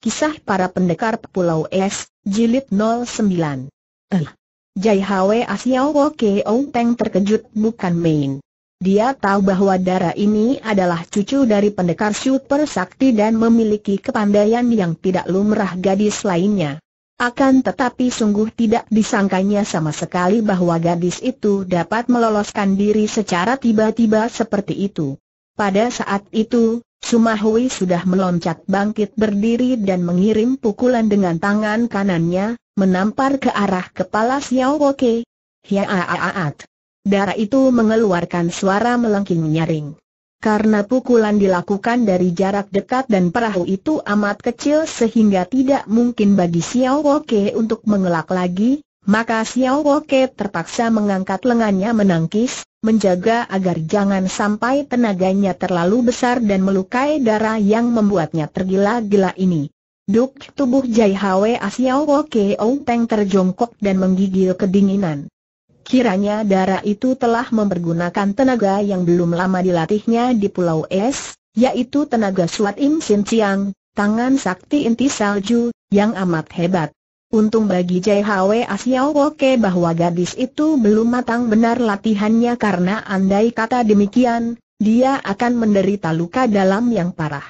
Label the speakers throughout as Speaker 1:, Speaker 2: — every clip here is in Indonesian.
Speaker 1: Kisah para pendekar Pulau Es, Jilid 09. Eh. Jai Hwe Asiao Ong Peng terkejut bukan main. Dia tahu bahwa darah ini adalah cucu dari pendekar super sakti dan memiliki kepandaian yang tidak lumrah gadis lainnya. Akan tetapi sungguh tidak disangkanya sama sekali bahwa gadis itu dapat meloloskan diri secara tiba-tiba seperti itu. Pada saat itu, Sumahui sudah meloncat bangkit berdiri dan mengirim pukulan dengan tangan kanannya, menampar ke arah kepala Xiao Woke. Hiaaat. Darah itu mengeluarkan suara melengking nyaring. Karena pukulan dilakukan dari jarak dekat dan perahu itu amat kecil sehingga tidak mungkin bagi Xiao Wokei untuk mengelak lagi, maka Xiao Woke terpaksa mengangkat lengannya menangkis, menjaga agar jangan sampai tenaganya terlalu besar dan melukai darah yang membuatnya tergila-gila ini. Duk tubuh Jai Hwe Xiao Woke Ong Teng terjongkok dan menggigil kedinginan. Kiranya darah itu telah mempergunakan tenaga yang belum lama dilatihnya di Pulau Es, yaitu tenaga Suat Im Sin Chiang, tangan sakti inti salju, yang amat hebat. Untung bagi JHW Asiao Woke bahwa gadis itu belum matang benar latihannya karena andai kata demikian, dia akan menderita luka dalam yang parah.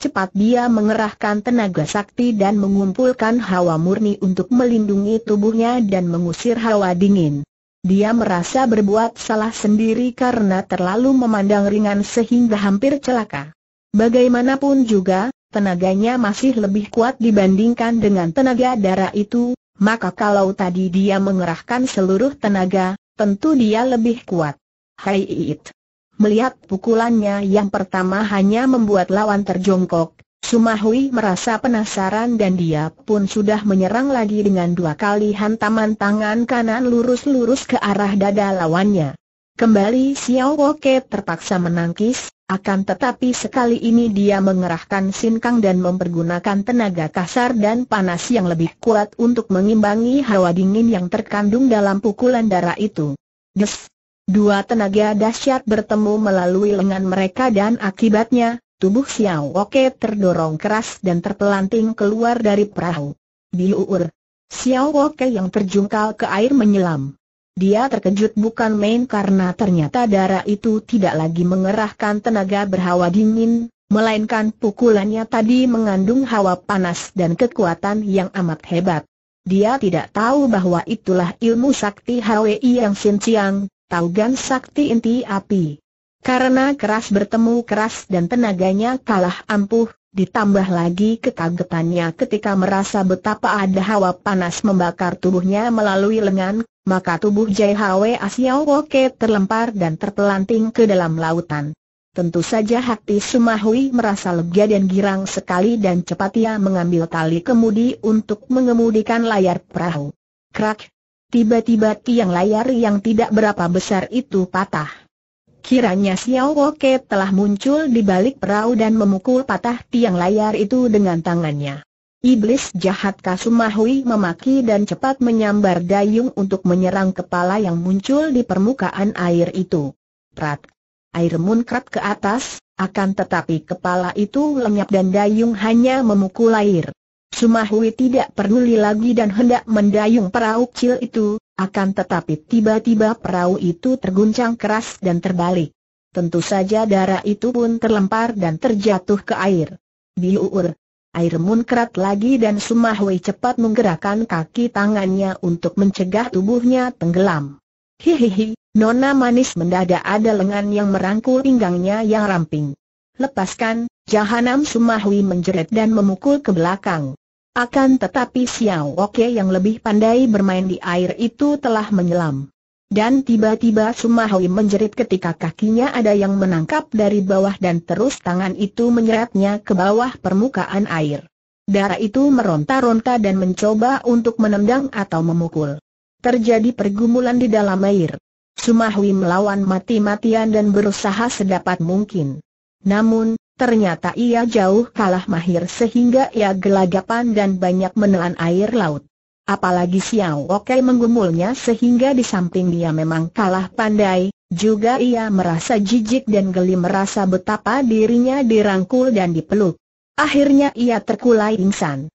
Speaker 1: Cepat dia mengerahkan tenaga sakti dan mengumpulkan hawa murni untuk melindungi tubuhnya dan mengusir hawa dingin. Dia merasa berbuat salah sendiri karena terlalu memandang ringan sehingga hampir celaka. Bagaimanapun juga, tenaganya masih lebih kuat dibandingkan dengan tenaga darah itu, maka kalau tadi dia mengerahkan seluruh tenaga, tentu dia lebih kuat. Hai It. Melihat pukulannya yang pertama hanya membuat lawan terjongkok, Sumahui merasa penasaran dan dia pun sudah menyerang lagi dengan dua kali hantaman tangan kanan lurus-lurus ke arah dada lawannya. Kembali Xiao Woke terpaksa menangkis, akan tetapi sekali ini dia mengerahkan sinkang dan mempergunakan tenaga kasar dan panas yang lebih kuat untuk mengimbangi hawa dingin yang terkandung dalam pukulan darah itu. Des! Dua tenaga dahsyat bertemu melalui lengan mereka dan akibatnya, tubuh Xiao Woke terdorong keras dan terpelanting keluar dari perahu. Diuur! Xiao Woke yang terjungkal ke air menyelam. Dia terkejut bukan main karena ternyata darah itu tidak lagi mengerahkan tenaga berhawa dingin, melainkan pukulannya tadi mengandung hawa panas dan kekuatan yang amat hebat. Dia tidak tahu bahwa itulah ilmu sakti Hwi yang Sin Chiang, Taugan Sakti Inti Api. Karena keras bertemu keras dan tenaganya kalah ampuh, Ditambah lagi kekagetannya ketika merasa betapa ada hawa panas membakar tubuhnya melalui lengan, maka tubuh JHW Asiao Woke terlempar dan terpelanting ke dalam lautan. Tentu saja hati Sumahui merasa lega dan girang sekali dan cepat ia mengambil tali kemudi untuk mengemudikan layar perahu. Krak! Tiba-tiba tiang layar yang tidak berapa besar itu patah. Kiranya Xiao Woke telah muncul di balik perahu dan memukul patah tiang layar itu dengan tangannya. Iblis jahat Kasumahui memaki dan cepat menyambar dayung untuk menyerang kepala yang muncul di permukaan air itu. Prat. Air muncrat ke atas, akan tetapi kepala itu lenyap dan dayung hanya memukul air. Sumahui tidak peduli lagi dan hendak mendayung perahu kecil itu, akan tetapi tiba-tiba perahu itu terguncang keras dan terbalik. Tentu saja darah itu pun terlempar dan terjatuh ke air. Biuur. Air munkrat lagi dan Sumahwei cepat menggerakkan kaki tangannya untuk mencegah tubuhnya tenggelam. Hihihi, nona manis mendadak ada lengan yang merangkul pinggangnya yang ramping. Lepaskan, Jahanam Sumahwi menjerit dan memukul ke belakang. Akan tetapi Xiao Oke yang lebih pandai bermain di air itu telah menyelam. Dan tiba-tiba Sumahui menjerit ketika kakinya ada yang menangkap dari bawah dan terus tangan itu menyeretnya ke bawah permukaan air. Darah itu meronta-ronta dan mencoba untuk menendang atau memukul. Terjadi pergumulan di dalam air. Sumahui melawan mati-matian dan berusaha sedapat mungkin. Namun, Ternyata ia jauh kalah mahir sehingga ia gelagapan dan banyak menelan air laut. Apalagi Xiao Oke menggumulnya sehingga di samping dia memang kalah pandai, juga ia merasa jijik dan geli merasa betapa dirinya dirangkul dan dipeluk. Akhirnya ia terkulai insan.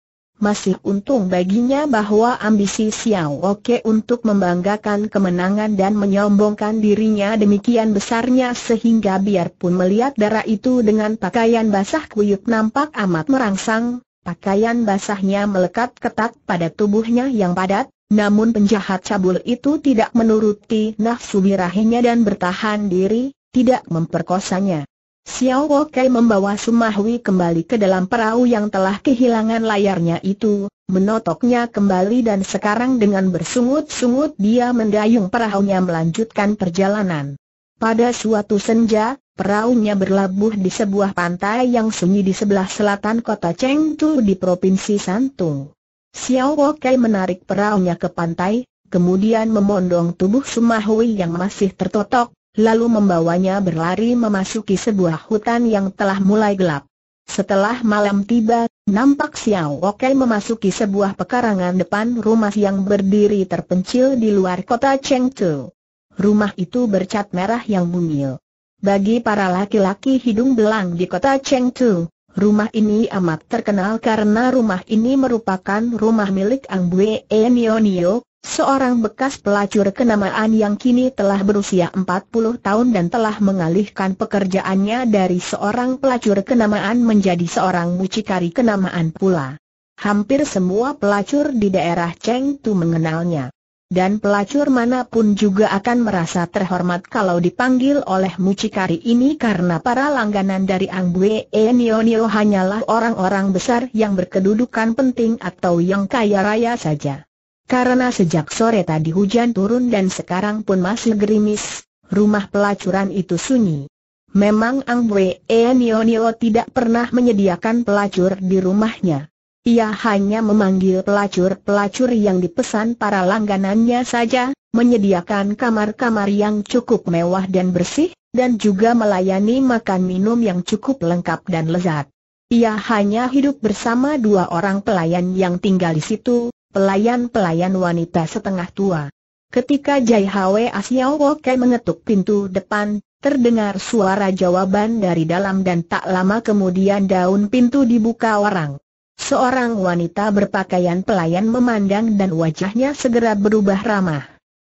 Speaker 1: Masih untung baginya bahwa ambisi Xiao Oke untuk membanggakan kemenangan dan menyombongkan dirinya demikian besarnya sehingga biarpun melihat darah itu dengan pakaian basah kuyup nampak amat merangsang, pakaian basahnya melekat ketat pada tubuhnya yang padat, namun penjahat cabul itu tidak menuruti nafsu birahinya dan bertahan diri, tidak memperkosanya. Xiao Wo Kai membawa Sumahwi kembali ke dalam perahu yang telah kehilangan layarnya itu, menotoknya kembali dan sekarang dengan bersungut-sungut dia mendayung perahunya melanjutkan perjalanan. Pada suatu senja, perahunya berlabuh di sebuah pantai yang sunyi di sebelah selatan kota Chengdu di Provinsi Santung. Xiao Wo Kai menarik perahunya ke pantai, kemudian memondong tubuh Sumahui yang masih tertotok, lalu membawanya berlari memasuki sebuah hutan yang telah mulai gelap. Setelah malam tiba, nampak Xiao Oke memasuki sebuah pekarangan depan rumah yang berdiri terpencil di luar kota Chengdu. Rumah itu bercat merah yang mungil. Bagi para laki-laki hidung belang di kota Chengdu, rumah ini amat terkenal karena rumah ini merupakan rumah milik Ang Bue Nio Nio, Seorang bekas pelacur kenamaan yang kini telah berusia 40 tahun dan telah mengalihkan pekerjaannya dari seorang pelacur kenamaan menjadi seorang mucikari kenamaan pula. Hampir semua pelacur di daerah Cheng Tu mengenalnya. Dan pelacur manapun juga akan merasa terhormat kalau dipanggil oleh mucikari ini karena para langganan dari Ang Bue e Nio Nio hanyalah orang-orang besar yang berkedudukan penting atau yang kaya raya saja. Karena sejak sore tadi hujan turun dan sekarang pun masih gerimis, rumah pelacuran itu sunyi. Memang Ang Wei Nio Nio tidak pernah menyediakan pelacur di rumahnya. Ia hanya memanggil pelacur-pelacur yang dipesan para langganannya saja, menyediakan kamar-kamar yang cukup mewah dan bersih, dan juga melayani makan minum yang cukup lengkap dan lezat. Ia hanya hidup bersama dua orang pelayan yang tinggal di situ, pelayan-pelayan wanita setengah tua. Ketika Jai Hwe Asiao mengetuk pintu depan, terdengar suara jawaban dari dalam dan tak lama kemudian daun pintu dibuka orang. Seorang wanita berpakaian pelayan memandang dan wajahnya segera berubah ramah.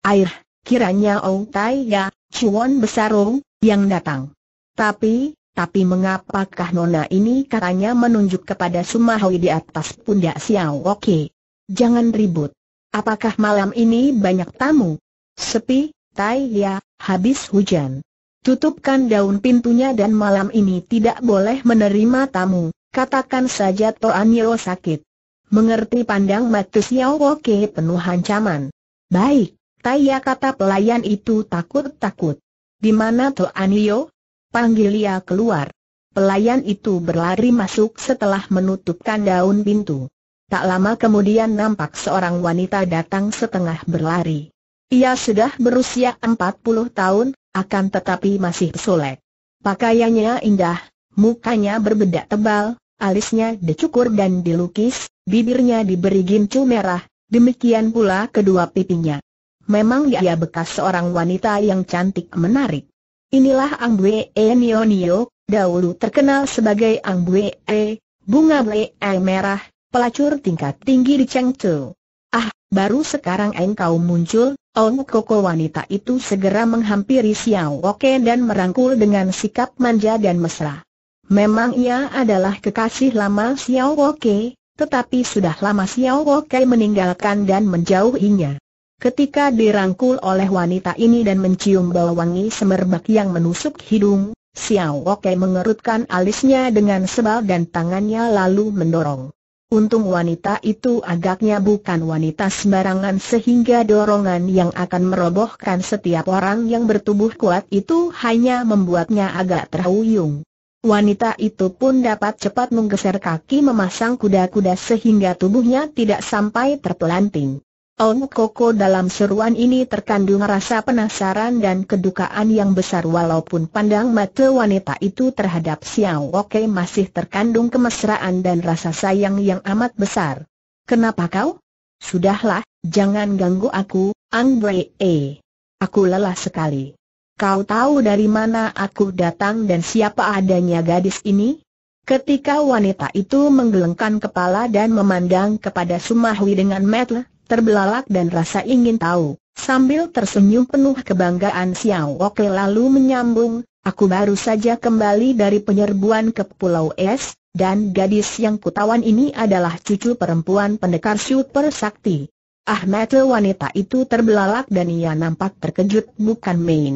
Speaker 1: Air, kiranya Ong Tai Ya, Chuan Besar Ong, yang datang. Tapi, tapi mengapakah nona ini katanya menunjuk kepada Sumahui di atas pundak Xiao Oke? Jangan ribut. Apakah malam ini banyak tamu? Sepi, Tai ya, habis hujan. Tutupkan daun pintunya dan malam ini tidak boleh menerima tamu, katakan saja Toan Yeo sakit. Mengerti pandang Matus Yeo Woke penuh ancaman. Baik, Tai ya kata pelayan itu takut-takut. Di mana Toan Yeo? Panggil ia keluar. Pelayan itu berlari masuk setelah menutupkan daun pintu. Tak lama kemudian nampak seorang wanita datang setengah berlari. Ia sudah berusia 40 tahun, akan tetapi masih solek. Pakaiannya indah, mukanya berbedak tebal, alisnya dicukur dan dilukis, bibirnya diberi gincu merah, demikian pula kedua pipinya. Memang dia bekas seorang wanita yang cantik menarik. Inilah Ang Bwe E Nio Nio, dahulu terkenal sebagai Ang Bwe E, bunga Bwe E merah, pelacur tingkat tinggi di Chengtu. Ah, baru sekarang engkau muncul, Ong Koko wanita itu segera menghampiri Xiao Oke dan merangkul dengan sikap manja dan mesra. Memang ia adalah kekasih lama Xiao Oke, tetapi sudah lama Xiao Oke meninggalkan dan menjauhinya. Ketika dirangkul oleh wanita ini dan mencium bau wangi semerbak yang menusuk hidung, Xiao Oke mengerutkan alisnya dengan sebal dan tangannya lalu mendorong. Untung wanita itu agaknya bukan wanita sembarangan sehingga dorongan yang akan merobohkan setiap orang yang bertubuh kuat itu hanya membuatnya agak terhuyung. Wanita itu pun dapat cepat menggeser kaki memasang kuda-kuda sehingga tubuhnya tidak sampai terpelanting. Ong Koko dalam seruan ini terkandung rasa penasaran dan kedukaan yang besar walaupun pandang mata wanita itu terhadap Xiao Oke masih terkandung kemesraan dan rasa sayang yang amat besar. Kenapa kau? Sudahlah, jangan ganggu aku, Ang Brei. Aku lelah sekali. Kau tahu dari mana aku datang dan siapa adanya gadis ini? Ketika wanita itu menggelengkan kepala dan memandang kepada Sumahwi dengan metle, terbelalak dan rasa ingin tahu. Sambil tersenyum penuh kebanggaan Xiao Oke lalu menyambung, aku baru saja kembali dari penyerbuan ke Pulau Es, dan gadis yang kutawan ini adalah cucu perempuan pendekar super sakti. Ah wanita itu terbelalak dan ia nampak terkejut bukan main.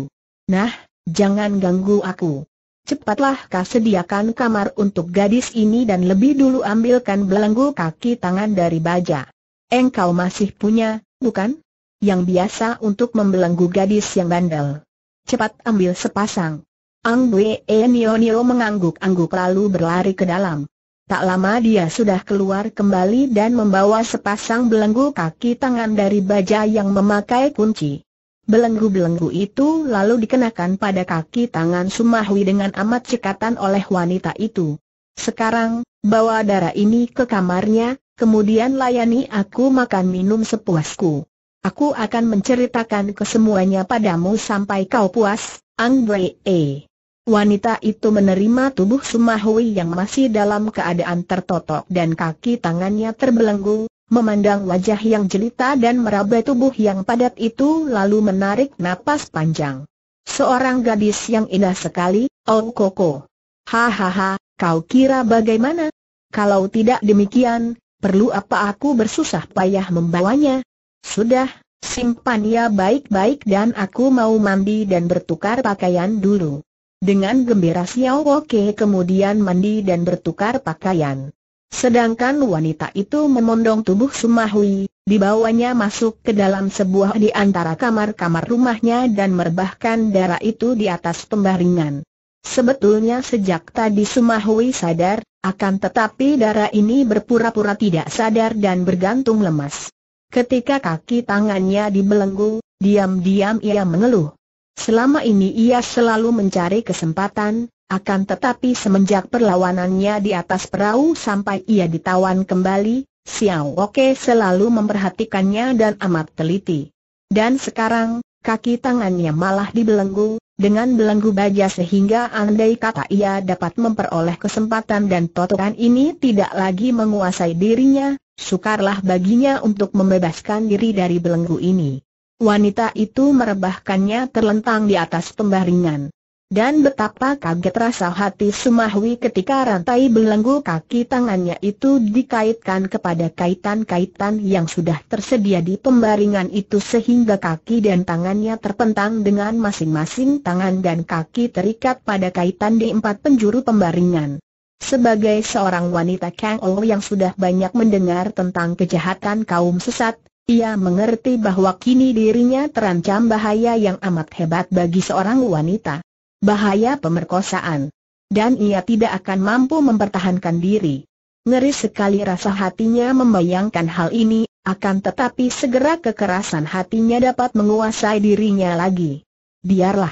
Speaker 1: Nah, jangan ganggu aku. Cepatlah kau sediakan kamar untuk gadis ini dan lebih dulu ambilkan belenggu kaki tangan dari baja. Engkau masih punya, bukan? Yang biasa untuk membelenggu gadis yang bandel. Cepat ambil sepasang. Ang Bue Nio Nio mengangguk-angguk lalu berlari ke dalam. Tak lama dia sudah keluar kembali dan membawa sepasang belenggu kaki tangan dari baja yang memakai kunci. Belenggu-belenggu itu lalu dikenakan pada kaki tangan sumahwi dengan amat cekatan oleh wanita itu. Sekarang, bawa darah ini ke kamarnya, kemudian layani aku makan minum sepuasku. Aku akan menceritakan kesemuanya padamu sampai kau puas, Ang E. Wanita itu menerima tubuh Sumahui yang masih dalam keadaan tertotok dan kaki tangannya terbelenggu, memandang wajah yang jelita dan meraba tubuh yang padat itu lalu menarik napas panjang. Seorang gadis yang indah sekali, Oh Koko. Hahaha, kau kira bagaimana? Kalau tidak demikian, perlu apa aku bersusah payah membawanya? Sudah, simpan ya baik-baik dan aku mau mandi dan bertukar pakaian dulu. Dengan gembira Xiao Woke kemudian mandi dan bertukar pakaian. Sedangkan wanita itu memondong tubuh Sumahui, dibawanya masuk ke dalam sebuah di antara kamar-kamar rumahnya dan merbahkan darah itu di atas pembaringan. Sebetulnya sejak tadi Sumahui sadar, akan tetapi darah ini berpura-pura tidak sadar dan bergantung lemas. Ketika kaki tangannya dibelenggu, diam-diam ia mengeluh. Selama ini ia selalu mencari kesempatan, akan tetapi semenjak perlawanannya di atas perahu sampai ia ditawan kembali, Xiao Oke selalu memperhatikannya dan amat teliti. Dan sekarang, kaki tangannya malah dibelenggu, dengan belenggu baja sehingga andai kata ia dapat memperoleh kesempatan dan totokan ini tidak lagi menguasai dirinya, sukarlah baginya untuk membebaskan diri dari belenggu ini. Wanita itu merebahkannya terlentang di atas pembaringan. Dan betapa kaget rasa hati Sumahwi ketika rantai belenggu kaki tangannya itu dikaitkan kepada kaitan-kaitan yang sudah tersedia di pembaringan itu sehingga kaki dan tangannya terpentang dengan masing-masing tangan dan kaki terikat pada kaitan di empat penjuru pembaringan. Sebagai seorang wanita Kang Ol yang sudah banyak mendengar tentang kejahatan kaum sesat, ia mengerti bahwa kini dirinya terancam bahaya yang amat hebat bagi seorang wanita bahaya pemerkosaan. Dan ia tidak akan mampu mempertahankan diri. Ngeri sekali rasa hatinya membayangkan hal ini, akan tetapi segera kekerasan hatinya dapat menguasai dirinya lagi. Biarlah.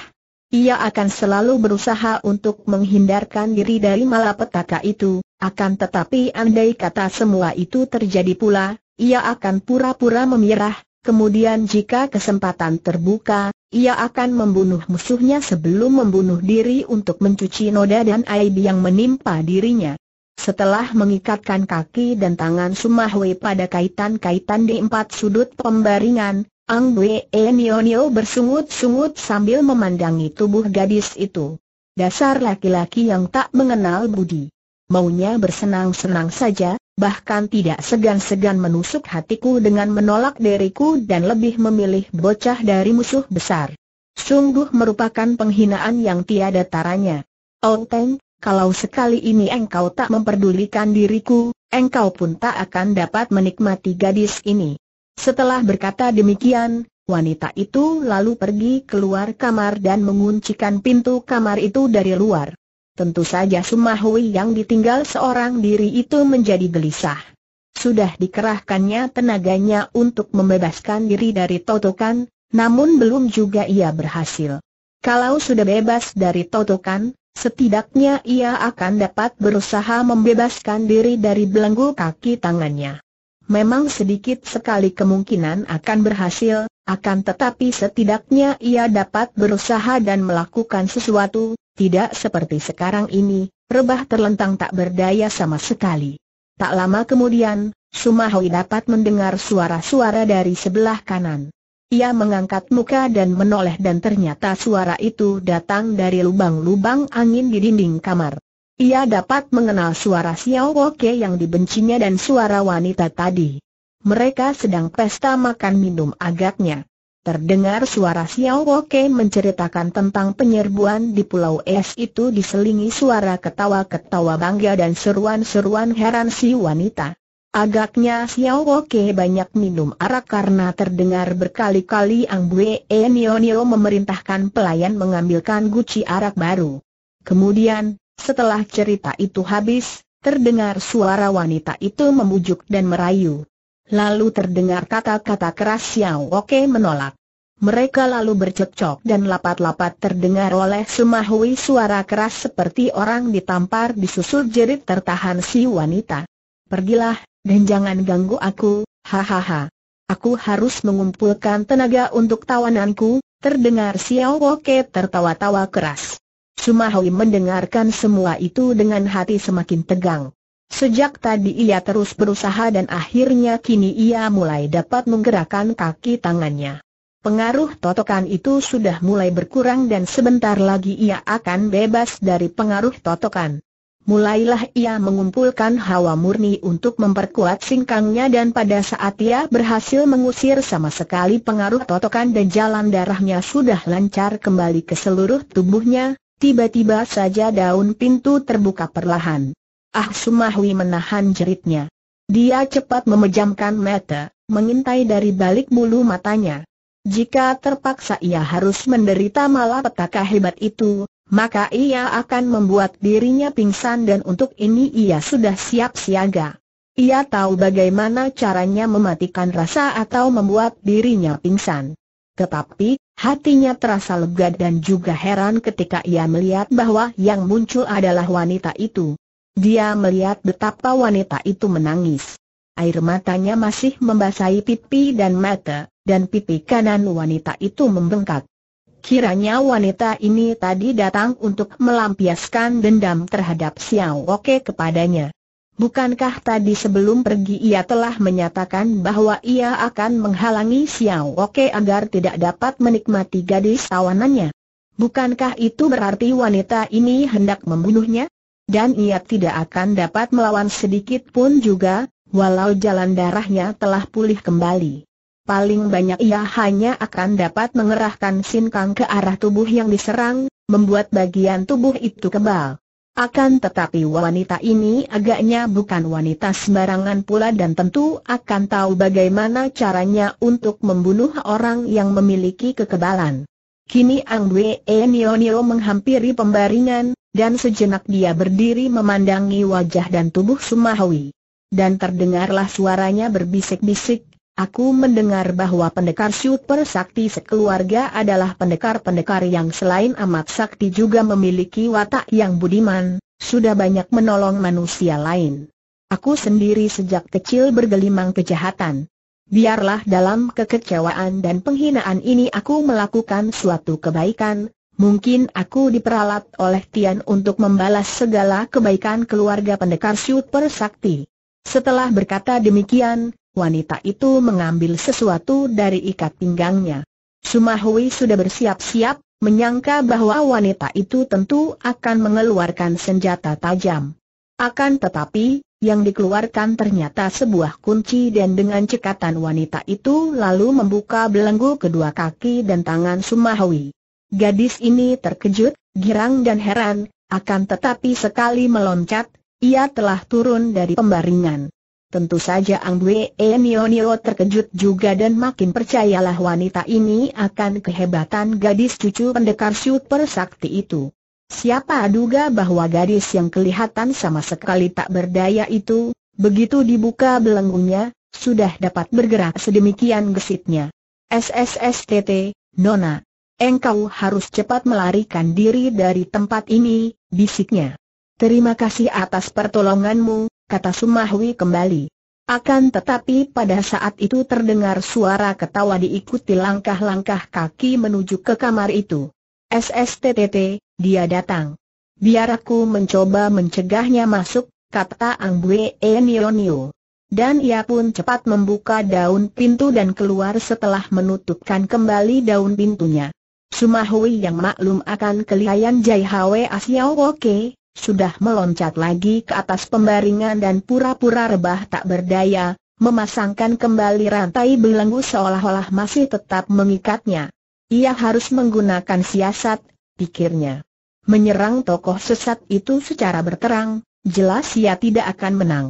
Speaker 1: Ia akan selalu berusaha untuk menghindarkan diri dari malapetaka itu, akan tetapi andai kata semua itu terjadi pula, ia akan pura-pura memirah, kemudian jika kesempatan terbuka, ia akan membunuh musuhnya sebelum membunuh diri untuk mencuci noda dan aib yang menimpa dirinya. Setelah mengikatkan kaki dan tangan Sumahwe pada kaitan-kaitan di empat sudut pembaringan, Ang Wee Nionio bersungut-sungut sambil memandangi tubuh gadis itu. Dasar laki-laki yang tak mengenal budi. Maunya bersenang-senang saja, bahkan tidak segan-segan menusuk hatiku dengan menolak diriku dan lebih memilih bocah dari musuh besar. Sungguh merupakan penghinaan yang tiada taranya. Ong oh, Teng, kalau sekali ini engkau tak memperdulikan diriku, engkau pun tak akan dapat menikmati gadis ini. Setelah berkata demikian, wanita itu lalu pergi keluar kamar dan menguncikan pintu kamar itu dari luar. Tentu saja Sumahui yang ditinggal seorang diri itu menjadi gelisah. Sudah dikerahkannya tenaganya untuk membebaskan diri dari totokan, namun belum juga ia berhasil. Kalau sudah bebas dari totokan, setidaknya ia akan dapat berusaha membebaskan diri dari belenggu kaki tangannya. Memang sedikit sekali kemungkinan akan berhasil, akan tetapi setidaknya ia dapat berusaha dan melakukan sesuatu, tidak seperti sekarang ini, rebah terlentang tak berdaya sama sekali. Tak lama kemudian, Sumahui dapat mendengar suara-suara dari sebelah kanan. Ia mengangkat muka dan menoleh dan ternyata suara itu datang dari lubang-lubang angin di dinding kamar. Ia dapat mengenal suara Xiao Woke yang dibencinya dan suara wanita tadi. Mereka sedang pesta makan minum agaknya. Terdengar suara Xiao Woke menceritakan tentang penyerbuan di Pulau Es itu diselingi suara ketawa-ketawa bangga dan seruan-seruan heran si wanita. Agaknya Xiao Woke banyak minum arak karena terdengar berkali-kali Ang Bue e Nio Nio memerintahkan pelayan mengambilkan guci arak baru. Kemudian, setelah cerita itu habis, terdengar suara wanita itu membujuk dan merayu. Lalu terdengar kata-kata keras Xiao Oke menolak. Mereka lalu bercekcok dan lapat-lapat terdengar oleh Sumahui suara keras seperti orang ditampar disusul jerit tertahan si wanita. Pergilah, dan jangan ganggu aku, hahaha. Aku harus mengumpulkan tenaga untuk tawananku, terdengar Xiao Woke tertawa-tawa keras. Sumahui mendengarkan semua itu dengan hati semakin tegang. Sejak tadi ia terus berusaha dan akhirnya kini ia mulai dapat menggerakkan kaki tangannya. Pengaruh totokan itu sudah mulai berkurang dan sebentar lagi ia akan bebas dari pengaruh totokan. Mulailah ia mengumpulkan hawa murni untuk memperkuat singkangnya dan pada saat ia berhasil mengusir sama sekali pengaruh totokan dan jalan darahnya sudah lancar kembali ke seluruh tubuhnya, tiba-tiba saja daun pintu terbuka perlahan. Ah Sumahwi menahan jeritnya. Dia cepat memejamkan mata, mengintai dari balik bulu matanya. Jika terpaksa ia harus menderita malapetaka hebat itu, maka ia akan membuat dirinya pingsan dan untuk ini ia sudah siap siaga. Ia tahu bagaimana caranya mematikan rasa atau membuat dirinya pingsan. Tetapi, hatinya terasa lega dan juga heran ketika ia melihat bahwa yang muncul adalah wanita itu. Dia melihat betapa wanita itu menangis. Air matanya masih membasahi pipi dan mata, dan pipi kanan wanita itu membengkak. Kiranya wanita ini tadi datang untuk melampiaskan dendam terhadap Xiao Oke kepadanya. Bukankah tadi sebelum pergi ia telah menyatakan bahwa ia akan menghalangi Xiao Oke agar tidak dapat menikmati gadis tawanannya? Bukankah itu berarti wanita ini hendak membunuhnya? dan ia tidak akan dapat melawan sedikit pun juga, walau jalan darahnya telah pulih kembali. Paling banyak ia hanya akan dapat mengerahkan sinkang ke arah tubuh yang diserang, membuat bagian tubuh itu kebal. Akan tetapi wanita ini agaknya bukan wanita sembarangan pula dan tentu akan tahu bagaimana caranya untuk membunuh orang yang memiliki kekebalan. Kini Ang Wee Nio Nio menghampiri pembaringan, dan sejenak dia berdiri memandangi wajah dan tubuh Sumahwi. Dan terdengarlah suaranya berbisik-bisik, Aku mendengar bahwa pendekar super sakti sekeluarga adalah pendekar-pendekar yang selain amat sakti juga memiliki watak yang budiman, sudah banyak menolong manusia lain. Aku sendiri sejak kecil bergelimang kejahatan. Biarlah dalam kekecewaan dan penghinaan ini aku melakukan suatu kebaikan, Mungkin aku diperalat oleh Tian untuk membalas segala kebaikan keluarga pendekar super sakti. Setelah berkata demikian, wanita itu mengambil sesuatu dari ikat pinggangnya. Sumahui sudah bersiap-siap, menyangka bahwa wanita itu tentu akan mengeluarkan senjata tajam. Akan tetapi, yang dikeluarkan ternyata sebuah kunci dan dengan cekatan wanita itu lalu membuka belenggu kedua kaki dan tangan Sumahui. Gadis ini terkejut, girang dan heran, akan tetapi sekali meloncat, ia telah turun dari pembaringan. Tentu saja Ang Wee Nio terkejut juga dan makin percayalah wanita ini akan kehebatan gadis cucu pendekar super sakti itu. Siapa duga bahwa gadis yang kelihatan sama sekali tak berdaya itu, begitu dibuka belenggunya, sudah dapat bergerak sedemikian gesitnya. SSSTT, Nona. Engkau harus cepat melarikan diri dari tempat ini, bisiknya. Terima kasih atas pertolonganmu, kata Sumahwi kembali. Akan tetapi pada saat itu terdengar suara ketawa diikuti langkah-langkah kaki menuju ke kamar itu. SSTTT, dia datang. Biar aku mencoba mencegahnya masuk, kata Ang Bue Dan ia pun cepat membuka daun pintu dan keluar setelah menutupkan kembali daun pintunya. Sumahui yang maklum akan kelihayan Jai Hwe Asiao Oke, sudah meloncat lagi ke atas pembaringan dan pura-pura rebah tak berdaya, memasangkan kembali rantai belenggu seolah-olah masih tetap mengikatnya. Ia harus menggunakan siasat, pikirnya. Menyerang tokoh sesat itu secara berterang, jelas ia tidak akan menang.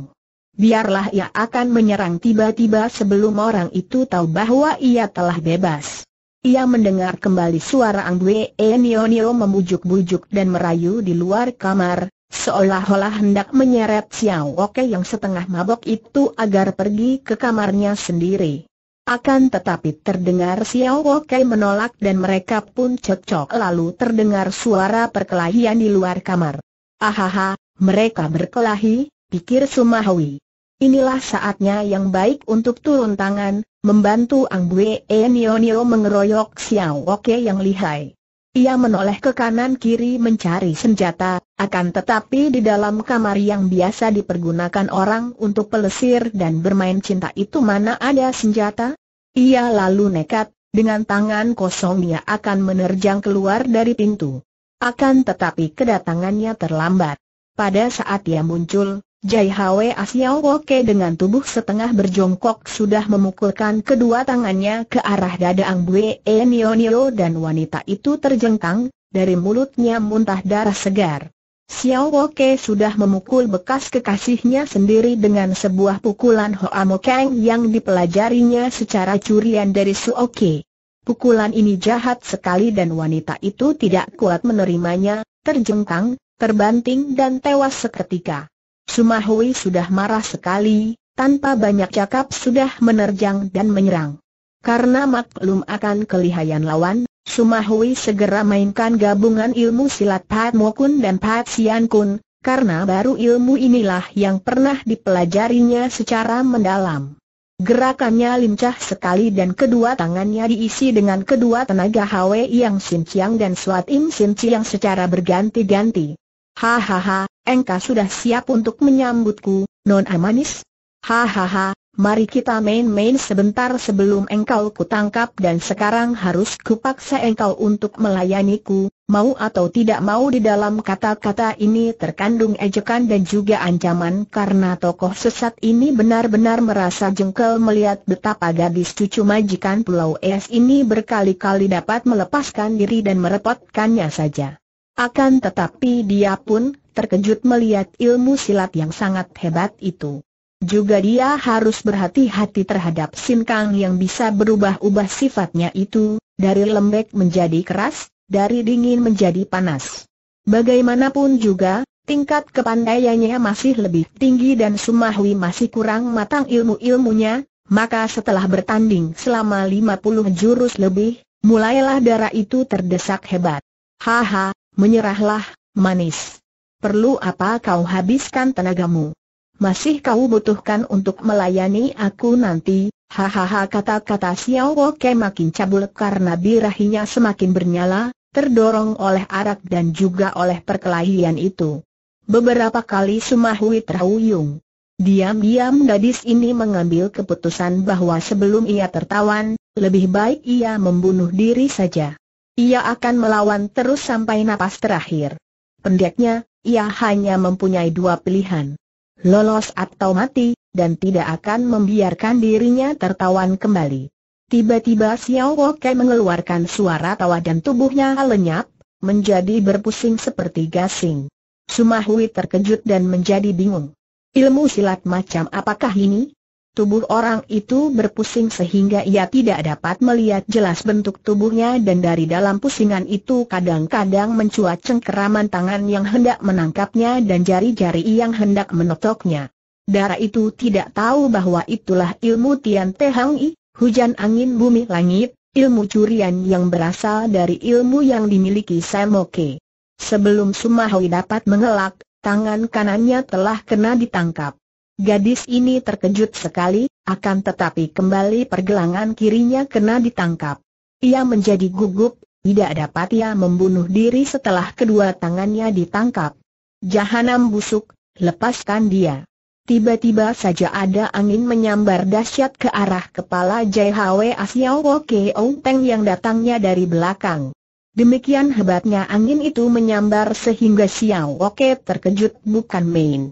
Speaker 1: Biarlah ia akan menyerang tiba-tiba sebelum orang itu tahu bahwa ia telah bebas. Ia mendengar kembali suara Angbwe Nio-Nio membujuk-bujuk dan merayu di luar kamar, seolah-olah hendak menyeret Xiao Oke yang setengah mabok itu agar pergi ke kamarnya sendiri. Akan tetapi terdengar Xiao Oke menolak dan mereka pun cocok lalu terdengar suara perkelahian di luar kamar. Ahaha, mereka berkelahi, pikir Sumahwi. Inilah saatnya yang baik untuk turun tangan, membantu Ang Bue e Nio Nio mengeroyok Xiao Oke yang lihai. Ia menoleh ke kanan kiri mencari senjata, akan tetapi di dalam kamar yang biasa dipergunakan orang untuk pelesir dan bermain cinta itu mana ada senjata? Ia lalu nekat, dengan tangan kosong ia akan menerjang keluar dari pintu. Akan tetapi kedatangannya terlambat. Pada saat ia muncul, Jai Hwe Asiao Woke dengan tubuh setengah berjongkok sudah memukulkan kedua tangannya ke arah dada Ang Bue Nio Nio dan wanita itu terjengkang, dari mulutnya muntah darah segar. Xiao Woke sudah memukul bekas kekasihnya sendiri dengan sebuah pukulan Kang yang dipelajarinya secara curian dari Oke. Pukulan ini jahat sekali dan wanita itu tidak kuat menerimanya, terjengkang, terbanting dan tewas seketika. Sumahui sudah marah sekali, tanpa banyak cakap sudah menerjang dan menyerang. Karena maklum akan kelihayan lawan, Sumahui segera mainkan gabungan ilmu silat Pat Mokun dan Pat Sian Kun, karena baru ilmu inilah yang pernah dipelajarinya secara mendalam. Gerakannya lincah sekali dan kedua tangannya diisi dengan kedua tenaga Hwe yang Sin Chiang dan Swat Im Sin Chiang secara berganti-ganti. Hahaha, engkau sudah siap untuk menyambutku, non-amanis? Hahaha, mari kita main-main sebentar sebelum engkau kutangkap dan sekarang harus kupaksa engkau untuk melayaniku, mau atau tidak mau di dalam kata-kata ini terkandung ejekan dan juga ancaman karena tokoh sesat ini benar-benar merasa jengkel melihat betapa gadis cucu majikan Pulau Es ini berkali-kali dapat melepaskan diri dan merepotkannya saja. Akan tetapi dia pun terkejut melihat ilmu silat yang sangat hebat itu. Juga dia harus berhati-hati terhadap Kang yang bisa berubah-ubah sifatnya itu, dari lembek menjadi keras, dari dingin menjadi panas. Bagaimanapun juga, tingkat kepandaiannya masih lebih tinggi dan Sumahwi masih kurang matang ilmu-ilmunya, maka setelah bertanding selama 50 jurus lebih, mulailah darah itu terdesak hebat. Haha, Menyerahlah, manis. Perlu apa kau habiskan tenagamu? Masih kau butuhkan untuk melayani aku nanti, hahaha kata-kata Xiao Woke makin cabul karena birahinya semakin bernyala, terdorong oleh arak dan juga oleh perkelahian itu. Beberapa kali Sumahui terhuyung. Diam-diam gadis ini mengambil keputusan bahwa sebelum ia tertawan, lebih baik ia membunuh diri saja. Ia akan melawan terus sampai napas terakhir. Pendeknya, ia hanya mempunyai dua pilihan. Lolos atau mati, dan tidak akan membiarkan dirinya tertawan kembali. Tiba-tiba Xiao Woke mengeluarkan suara tawa dan tubuhnya lenyap, menjadi berpusing seperti gasing. Sumahui terkejut dan menjadi bingung. Ilmu silat macam apakah ini? Tubuh orang itu berpusing sehingga ia tidak dapat melihat jelas bentuk tubuhnya dan dari dalam pusingan itu kadang-kadang mencuat cengkeraman tangan yang hendak menangkapnya dan jari-jari yang hendak menotoknya. Darah itu tidak tahu bahwa itulah ilmu Tian Te Hang I, hujan angin bumi langit, ilmu curian yang berasal dari ilmu yang dimiliki Samoke. Sebelum Sumahui dapat mengelak, tangan kanannya telah kena ditangkap. Gadis ini terkejut sekali, akan tetapi kembali pergelangan kirinya kena ditangkap. Ia menjadi gugup, tidak dapat ia membunuh diri setelah kedua tangannya ditangkap. Jahanam busuk, lepaskan dia. Tiba-tiba saja ada angin menyambar dahsyat ke arah kepala JHW Asiao Keong Teng yang datangnya dari belakang. Demikian hebatnya angin itu menyambar sehingga Xiao Oke terkejut bukan main.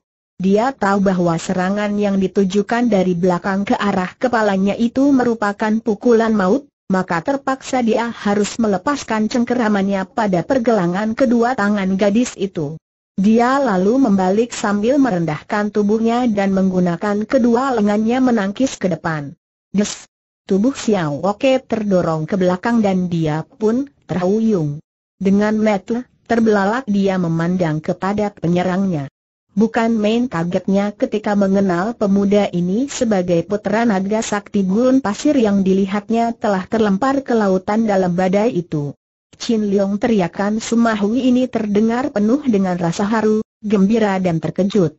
Speaker 1: Dia tahu bahwa serangan yang ditujukan dari belakang ke arah kepalanya itu merupakan pukulan maut, maka terpaksa dia harus melepaskan cengkeramannya pada pergelangan kedua tangan gadis itu. Dia lalu membalik sambil merendahkan tubuhnya dan menggunakan kedua lengannya menangkis ke depan. Des! Tubuh Xiao Oke terdorong ke belakang dan dia pun terhuyung. Dengan metu, terbelalak dia memandang kepada penyerangnya. Bukan main kagetnya ketika mengenal pemuda ini sebagai putra naga sakti gurun pasir yang dilihatnya telah terlempar ke lautan dalam badai itu. Chin Leong teriakan Sumahui ini terdengar penuh dengan rasa haru, gembira dan terkejut.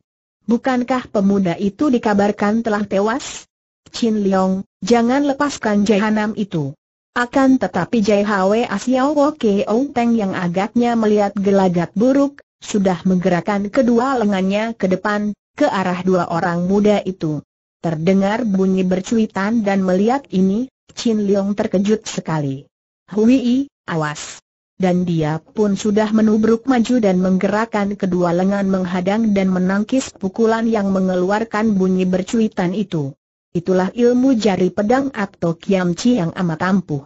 Speaker 1: Bukankah pemuda itu dikabarkan telah tewas? Chin Leong, jangan lepaskan jahanam itu. Akan tetapi Jai Hwe Asiao Keong Teng yang agaknya melihat gelagat buruk, sudah menggerakkan kedua lengannya ke depan, ke arah dua orang muda itu. Terdengar bunyi bercuitan dan melihat ini, Chin Leong terkejut sekali. Hui, awas! Dan dia pun sudah menubruk maju dan menggerakkan kedua lengan menghadang dan menangkis pukulan yang mengeluarkan bunyi bercuitan itu. Itulah ilmu jari pedang atau kiamci yang amat ampuh.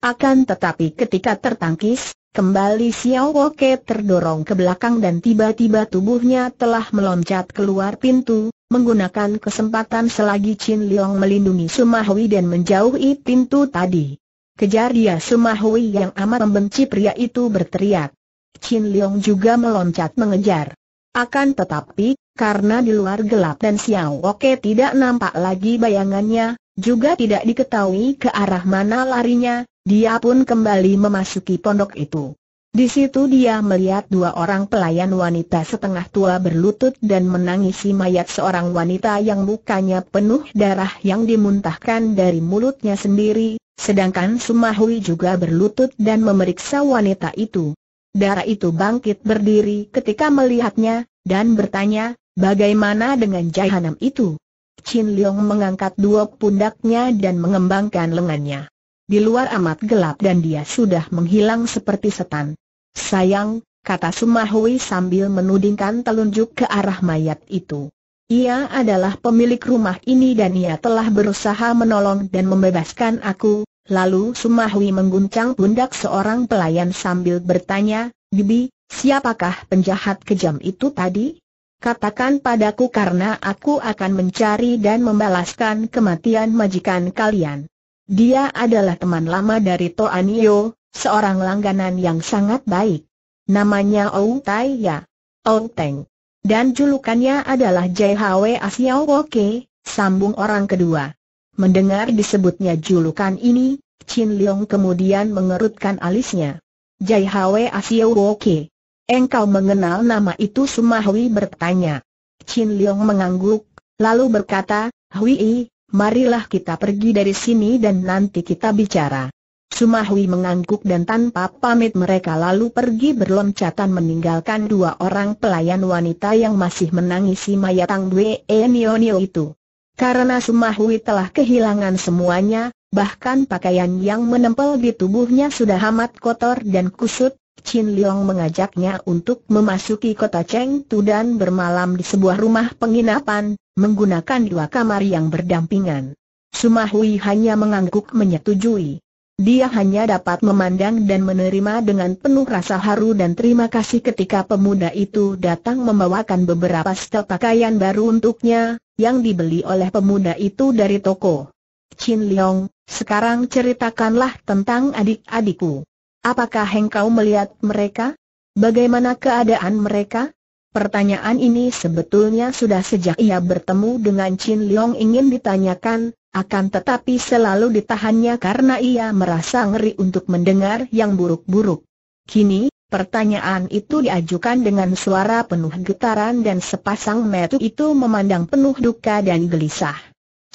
Speaker 1: Akan tetapi ketika tertangkis, Kembali Xiao Woke terdorong ke belakang dan tiba-tiba tubuhnya telah meloncat keluar pintu, menggunakan kesempatan selagi Chin Leong melindungi Sumahui dan menjauhi pintu tadi. Kejar dia Sumahui yang amat membenci pria itu berteriak. Chin Leong juga meloncat mengejar. Akan tetapi, karena di luar gelap dan Xiao Woke tidak nampak lagi bayangannya, juga tidak diketahui ke arah mana larinya, dia pun kembali memasuki pondok itu. Di situ dia melihat dua orang pelayan wanita setengah tua berlutut dan menangisi mayat seorang wanita yang mukanya penuh darah yang dimuntahkan dari mulutnya sendiri, sedangkan Sumahui juga berlutut dan memeriksa wanita itu. Darah itu bangkit berdiri ketika melihatnya, dan bertanya, bagaimana dengan jahanam itu? Chin Leong mengangkat dua pundaknya dan mengembangkan lengannya. Di luar amat gelap dan dia sudah menghilang seperti setan. Sayang, kata Sumahui sambil menudingkan telunjuk ke arah mayat itu. Ia adalah pemilik rumah ini dan ia telah berusaha menolong dan membebaskan aku. Lalu Sumahui mengguncang pundak seorang pelayan sambil bertanya, Bibi, siapakah penjahat kejam itu tadi? Katakan padaku karena aku akan mencari dan membalaskan kematian majikan kalian. Dia adalah teman lama dari Toanio, seorang langganan yang sangat baik. Namanya Ou Tai Ya. Ou Teng. Dan julukannya adalah JHW Asiao Woke, sambung orang kedua. Mendengar disebutnya julukan ini, Chin Leong kemudian mengerutkan alisnya. JHW Asiao Woke. Engkau mengenal nama itu Suma Hui bertanya. Chin Leong mengangguk, lalu berkata, Hui, marilah kita pergi dari sini dan nanti kita bicara. Sumahui mengangguk dan tanpa pamit mereka lalu pergi berloncatan meninggalkan dua orang pelayan wanita yang masih menangisi mayat Tang e Nio Nio itu. Karena Sumahui telah kehilangan semuanya, bahkan pakaian yang menempel di tubuhnya sudah amat kotor dan kusut, Chin Leong mengajaknya untuk memasuki kota Chengdu dan bermalam di sebuah rumah penginapan, menggunakan dua kamar yang berdampingan. Sumahui hanya mengangguk menyetujui. Dia hanya dapat memandang dan menerima dengan penuh rasa haru dan terima kasih ketika pemuda itu datang membawakan beberapa setel pakaian baru untuknya, yang dibeli oleh pemuda itu dari toko. Chin Leong, sekarang ceritakanlah tentang adik-adikku. Apakah hengkau melihat mereka? Bagaimana keadaan mereka? Pertanyaan ini sebetulnya sudah sejak ia bertemu dengan Chin Leong ingin ditanyakan, akan tetapi selalu ditahannya karena ia merasa ngeri untuk mendengar yang buruk-buruk. Kini, pertanyaan itu diajukan dengan suara penuh getaran dan sepasang metu itu memandang penuh duka dan gelisah.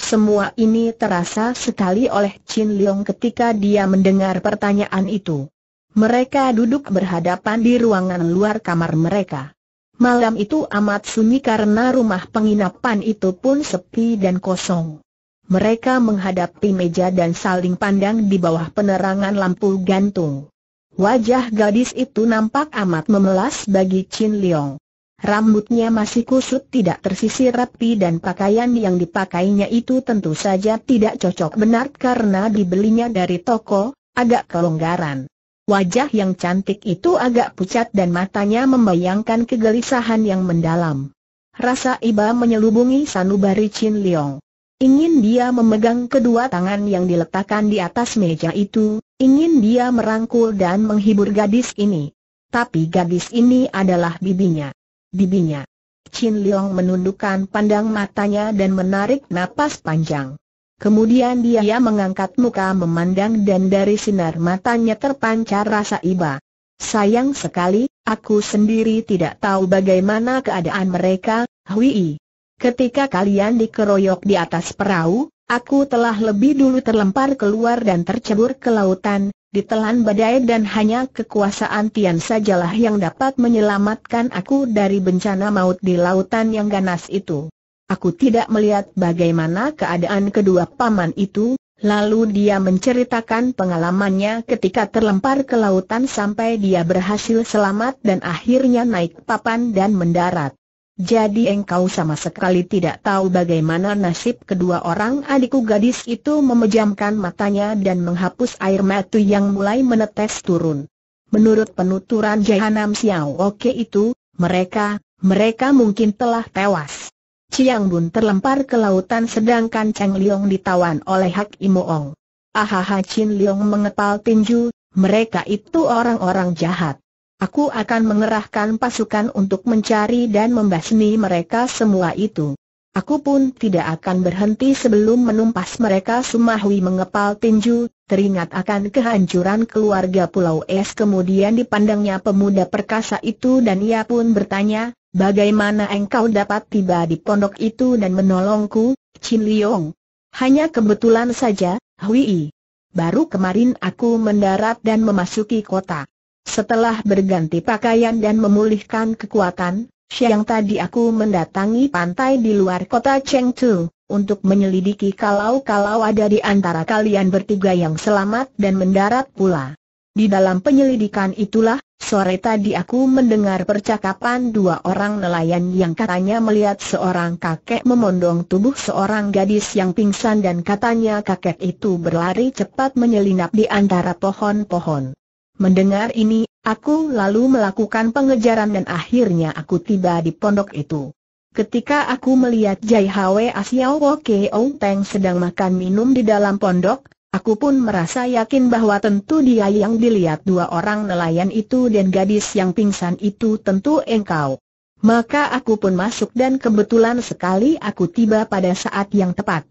Speaker 1: Semua ini terasa sekali oleh Chin Leong ketika dia mendengar pertanyaan itu. Mereka duduk berhadapan di ruangan luar kamar mereka. Malam itu amat sunyi karena rumah penginapan itu pun sepi dan kosong. Mereka menghadapi meja dan saling pandang di bawah penerangan lampu gantung. Wajah gadis itu nampak amat memelas bagi Chin Leong. Rambutnya masih kusut tidak tersisir rapi dan pakaian yang dipakainya itu tentu saja tidak cocok benar karena dibelinya dari toko, agak kelonggaran. Wajah yang cantik itu agak pucat dan matanya membayangkan kegelisahan yang mendalam. Rasa iba menyelubungi sanubari Chin Leong. Ingin dia memegang kedua tangan yang diletakkan di atas meja itu, ingin dia merangkul dan menghibur gadis ini. Tapi gadis ini adalah bibinya bibinya. Chin Leong menundukkan pandang matanya dan menarik napas panjang. Kemudian dia mengangkat muka memandang dan dari sinar matanya terpancar rasa iba. Sayang sekali, aku sendiri tidak tahu bagaimana keadaan mereka, Hui. Ketika kalian dikeroyok di atas perahu, aku telah lebih dulu terlempar keluar dan tercebur ke lautan, ditelan badai dan hanya kekuasaan Tian sajalah yang dapat menyelamatkan aku dari bencana maut di lautan yang ganas itu. Aku tidak melihat bagaimana keadaan kedua paman itu, lalu dia menceritakan pengalamannya ketika terlempar ke lautan sampai dia berhasil selamat dan akhirnya naik papan dan mendarat. Jadi engkau sama sekali tidak tahu bagaimana nasib kedua orang adikku gadis itu memejamkan matanya dan menghapus air mata yang mulai menetes turun. Menurut penuturan Jahanam Xiao Oke itu, mereka, mereka mungkin telah tewas. Chiang Bun terlempar ke lautan sedangkan Chang Liong ditawan oleh Hak Imoong. Ahaha Chin Liong mengepal tinju, mereka itu orang-orang jahat aku akan mengerahkan pasukan untuk mencari dan membasmi mereka semua itu. Aku pun tidak akan berhenti sebelum menumpas mereka Sumahwi mengepal tinju, teringat akan kehancuran keluarga Pulau Es kemudian dipandangnya pemuda perkasa itu dan ia pun bertanya, bagaimana engkau dapat tiba di pondok itu dan menolongku, Chin Liong? Hanya kebetulan saja, Hui. Baru kemarin aku mendarat dan memasuki kota. Setelah berganti pakaian dan memulihkan kekuatan, siang tadi aku mendatangi pantai di luar kota Chengdu, untuk menyelidiki kalau-kalau ada di antara kalian bertiga yang selamat dan mendarat pula. Di dalam penyelidikan itulah, sore tadi aku mendengar percakapan dua orang nelayan yang katanya melihat seorang kakek memondong tubuh seorang gadis yang pingsan dan katanya kakek itu berlari cepat menyelinap di antara pohon-pohon. Mendengar ini, aku lalu melakukan pengejaran dan akhirnya aku tiba di pondok itu. Ketika aku melihat Jai Hwe Asiao Ong Teng sedang makan minum di dalam pondok, aku pun merasa yakin bahwa tentu dia yang dilihat dua orang nelayan itu dan gadis yang pingsan itu tentu engkau. Maka aku pun masuk dan kebetulan sekali aku tiba pada saat yang tepat.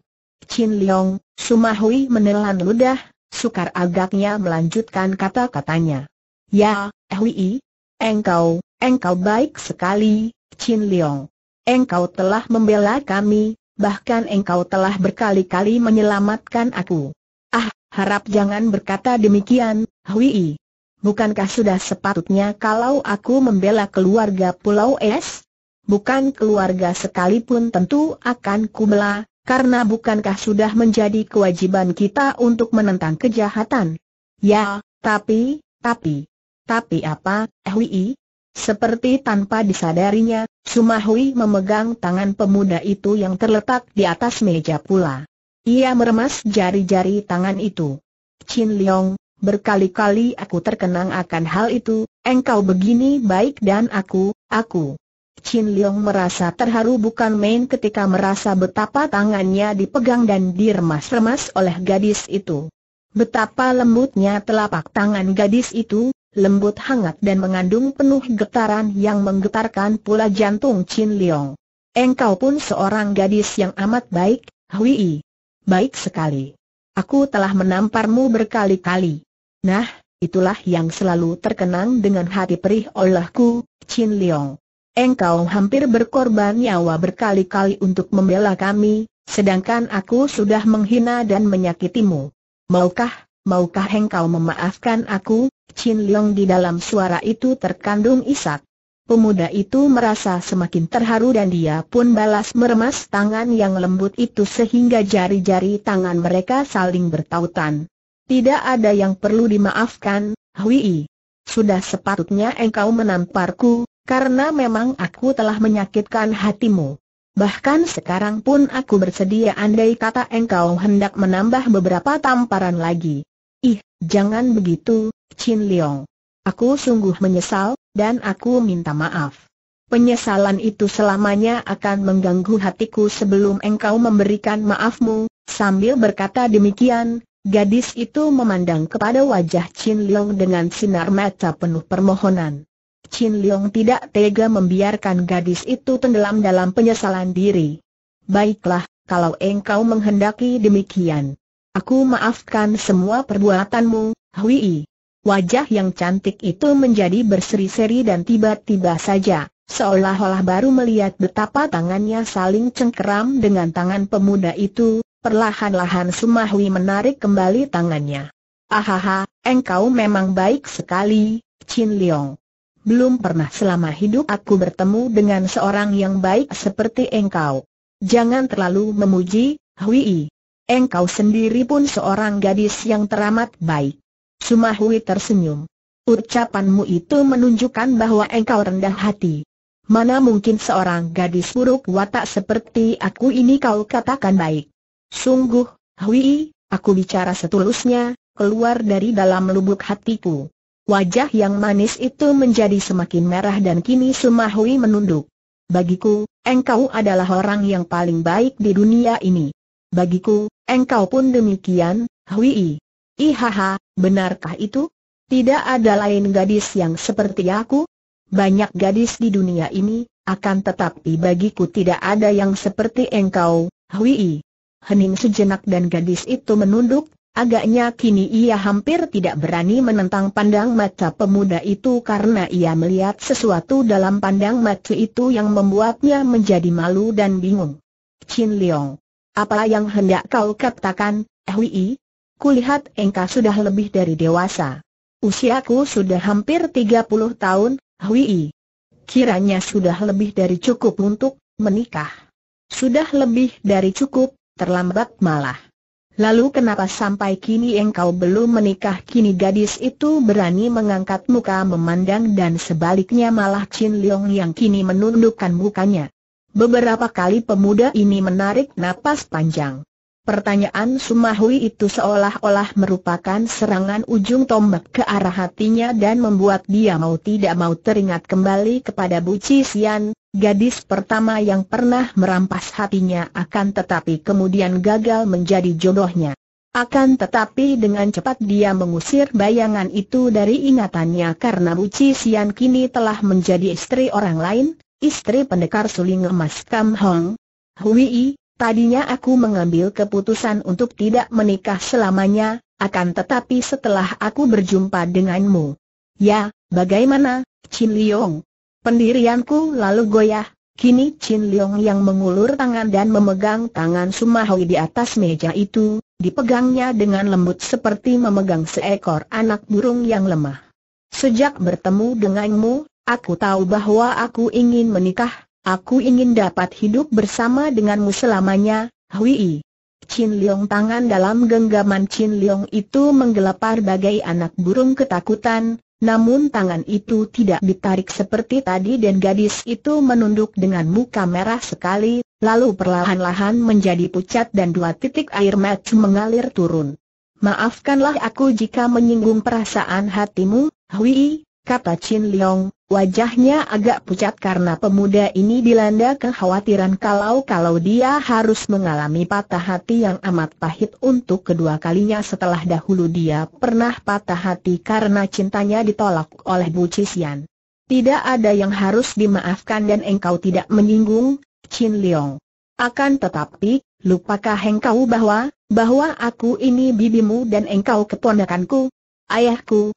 Speaker 1: Chin Leong, Sumahui menelan ludah, sukar agaknya melanjutkan kata-katanya. Ya, Hui, engkau, engkau baik sekali, Chin Leong. Engkau telah membela kami, bahkan engkau telah berkali-kali menyelamatkan aku. Ah, harap jangan berkata demikian, Hui. Bukankah sudah sepatutnya kalau aku membela keluarga Pulau Es? Bukan keluarga sekalipun tentu akan kubela, karena bukankah sudah menjadi kewajiban kita untuk menentang kejahatan? Ya, tapi, tapi, tapi apa, Hui? Seperti tanpa disadarinya, Sumahui memegang tangan pemuda itu yang terletak di atas meja pula. Ia meremas jari-jari tangan itu. Chin Leong, berkali-kali aku terkenang akan hal itu, engkau begini baik dan aku, aku. Chin Leong merasa terharu bukan main ketika merasa betapa tangannya dipegang dan diremas-remas oleh gadis itu. Betapa lembutnya telapak tangan gadis itu, lembut hangat dan mengandung penuh getaran yang menggetarkan pula jantung Chin Leong. Engkau pun seorang gadis yang amat baik, Hui. Baik sekali. Aku telah menamparmu berkali-kali. Nah, itulah yang selalu terkenang dengan hati perih olehku, Chin Leong. Engkau hampir berkorban nyawa berkali-kali untuk membela kami, sedangkan aku sudah menghina dan menyakitimu. Maukah, maukah engkau memaafkan aku? Chin Leong di dalam suara itu terkandung isak. Pemuda itu merasa semakin terharu dan dia pun balas meremas tangan yang lembut itu sehingga jari-jari tangan mereka saling bertautan. Tidak ada yang perlu dimaafkan, Hui. Sudah sepatutnya engkau menamparku, karena memang aku telah menyakitkan hatimu. Bahkan sekarang pun aku bersedia andai kata engkau hendak menambah beberapa tamparan lagi. Ih, jangan begitu, Chin Leong. Aku sungguh menyesal, dan aku minta maaf. Penyesalan itu selamanya akan mengganggu hatiku sebelum engkau memberikan maafmu, sambil berkata demikian, gadis itu memandang kepada wajah Chin Leong dengan sinar mata penuh permohonan. Chin Leong tidak tega membiarkan gadis itu tenggelam dalam penyesalan diri. Baiklah, kalau engkau menghendaki demikian. Aku maafkan semua perbuatanmu, Hui. Wajah yang cantik itu menjadi berseri-seri dan tiba-tiba saja, seolah-olah baru melihat betapa tangannya saling cengkeram dengan tangan pemuda itu, perlahan-lahan Sumahui menarik kembali tangannya. Ahaha, engkau memang baik sekali, Chin Leong belum pernah selama hidup aku bertemu dengan seorang yang baik seperti engkau. Jangan terlalu memuji, Hui. Engkau sendiri pun seorang gadis yang teramat baik. Sumahui tersenyum. Ucapanmu itu menunjukkan bahwa engkau rendah hati. Mana mungkin seorang gadis buruk watak seperti aku ini kau katakan baik. Sungguh, Hui, aku bicara setulusnya, keluar dari dalam lubuk hatiku. Wajah yang manis itu menjadi semakin merah dan kini Sumahui menunduk. Bagiku, engkau adalah orang yang paling baik di dunia ini. Bagiku, engkau pun demikian, Hui. Ihaha, benarkah itu? Tidak ada lain gadis yang seperti aku? Banyak gadis di dunia ini, akan tetapi bagiku tidak ada yang seperti engkau, Hui. Hening sejenak dan gadis itu menunduk, Agaknya kini ia hampir tidak berani menentang pandang mata pemuda itu karena ia melihat sesuatu dalam pandang mata itu yang membuatnya menjadi malu dan bingung. Chin Leong, apa yang hendak kau katakan, eh Hui? Kulihat engkau sudah lebih dari dewasa. Usiaku sudah hampir 30 tahun, eh Hui. Kiranya sudah lebih dari cukup untuk menikah. Sudah lebih dari cukup, terlambat malah. Lalu kenapa sampai kini engkau belum menikah kini gadis itu berani mengangkat muka memandang dan sebaliknya malah Chin Leong yang kini menundukkan mukanya. Beberapa kali pemuda ini menarik napas panjang. Pertanyaan Sumahui itu seolah-olah merupakan serangan ujung tombak ke arah hatinya dan membuat dia mau tidak mau teringat kembali kepada Bu Cisian, Gadis pertama yang pernah merampas hatinya akan tetapi kemudian gagal menjadi jodohnya. Akan tetapi dengan cepat dia mengusir bayangan itu dari ingatannya karena Buci Sian kini telah menjadi istri orang lain, istri pendekar suling emas Kam Hong. Hui, tadinya aku mengambil keputusan untuk tidak menikah selamanya, akan tetapi setelah aku berjumpa denganmu. Ya, bagaimana, Chin Leong? Pendirianku lalu goyah, kini Chin Leong yang mengulur tangan dan memegang tangan Sumahui di atas meja itu, dipegangnya dengan lembut seperti memegang seekor anak burung yang lemah. Sejak bertemu denganmu, aku tahu bahwa aku ingin menikah, aku ingin dapat hidup bersama denganmu selamanya, Hui. Chin Leong tangan dalam genggaman Chin Leong itu menggelapar bagai anak burung ketakutan, namun tangan itu tidak ditarik seperti tadi dan gadis itu menunduk dengan muka merah sekali, lalu perlahan-lahan menjadi pucat dan dua titik air mata mengalir turun. Maafkanlah aku jika menyinggung perasaan hatimu, Hui, kata Chin Leong, wajahnya agak pucat karena pemuda ini dilanda kekhawatiran kalau-kalau dia harus mengalami patah hati yang amat pahit untuk kedua kalinya setelah dahulu dia pernah patah hati karena cintanya ditolak oleh Bu Cixian. Tidak ada yang harus dimaafkan dan engkau tidak menyinggung, Chin Leong. Akan tetapi, lupakah engkau bahwa, bahwa aku ini bibimu dan engkau keponakanku, Ayahku,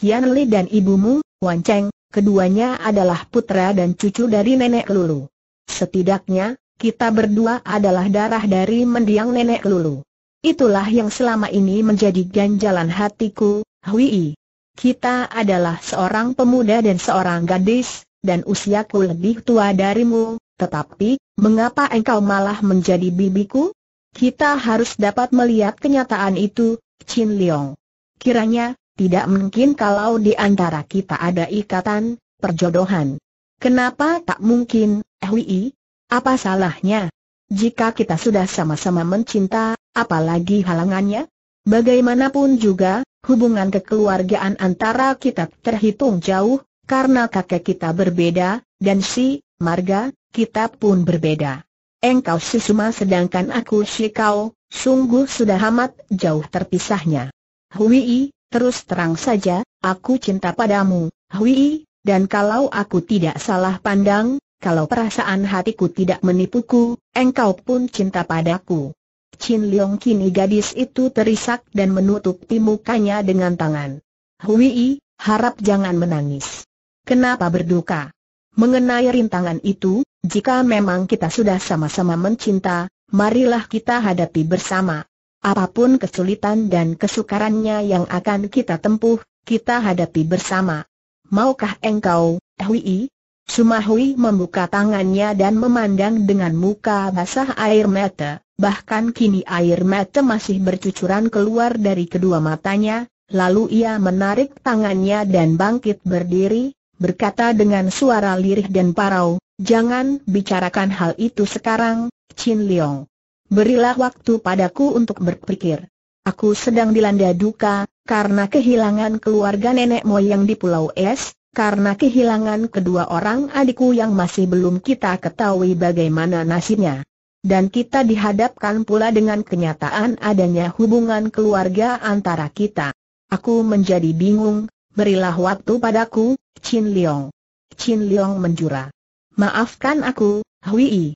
Speaker 1: Yan Li dan ibumu, Wan Cheng, keduanya adalah putra dan cucu dari nenek Lulu. Setidaknya, kita berdua adalah darah dari mendiang nenek Lulu. Itulah yang selama ini menjadi ganjalan hatiku, Hui. Kita adalah seorang pemuda dan seorang gadis, dan usiaku lebih tua darimu, tetapi, mengapa engkau malah menjadi bibiku? Kita harus dapat melihat kenyataan itu, Chin Leong. Kiranya, tidak mungkin kalau di antara kita ada ikatan, perjodohan. Kenapa tak mungkin, Wii? Apa salahnya? Jika kita sudah sama-sama mencinta, apalagi halangannya? Bagaimanapun juga, hubungan kekeluargaan antara kita terhitung jauh, karena kakek kita berbeda, dan si, Marga, kita pun berbeda. Engkau si Suma sedangkan aku si kau, sungguh sudah amat jauh terpisahnya. Hui, terus terang saja, aku cinta padamu, Hui, dan kalau aku tidak salah pandang, kalau perasaan hatiku tidak menipuku, engkau pun cinta padaku. Chin Leong kini gadis itu terisak dan menutupi mukanya dengan tangan. Hui, harap jangan menangis. Kenapa berduka? Mengenai rintangan itu, jika memang kita sudah sama-sama mencinta, marilah kita hadapi bersama. Apapun kesulitan dan kesukarannya yang akan kita tempuh, kita hadapi bersama. Maukah engkau, Hui? Sumahui membuka tangannya dan memandang dengan muka basah air mata, bahkan kini air mata masih bercucuran keluar dari kedua matanya, lalu ia menarik tangannya dan bangkit berdiri, berkata dengan suara lirih dan parau, jangan bicarakan hal itu sekarang, Chin Leong. Berilah waktu padaku untuk berpikir. Aku sedang dilanda duka, karena kehilangan keluarga nenek moyang di Pulau Es, karena kehilangan kedua orang adikku yang masih belum kita ketahui bagaimana nasibnya. Dan kita dihadapkan pula dengan kenyataan adanya hubungan keluarga antara kita. Aku menjadi bingung, berilah waktu padaku, Chin Leong. Chin Leong menjura. Maafkan aku, Hui